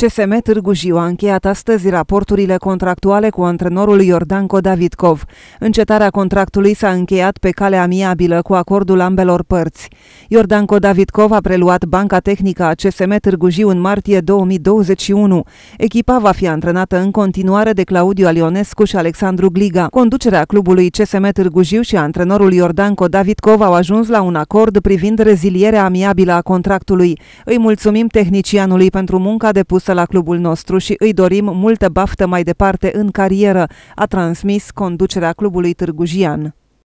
CFM Târgu Jiu a încheiat astăzi raporturile contractuale cu antrenorul Iordanco Davidkov. Încetarea contractului s-a încheiat pe cale amiabilă cu acordul ambelor părți. Iordanco Davidkov a preluat banca tehnică a CFM Târgu Jiu în martie 2021. Echipa va fi antrenată în continuare de Claudiu Alionescu și Alexandru Gliga. Conducerea clubului CSM Târgu Jiu și antrenorul Iordanco Davidkov au ajuns la un acord privind rezilierea amiabilă a contractului. Îi mulțumim tehnicianului pentru munca depusă sursă la clubul nostru și îi dorim multă baftă mai departe în carieră, a transmis conducerea clubului Târgujian.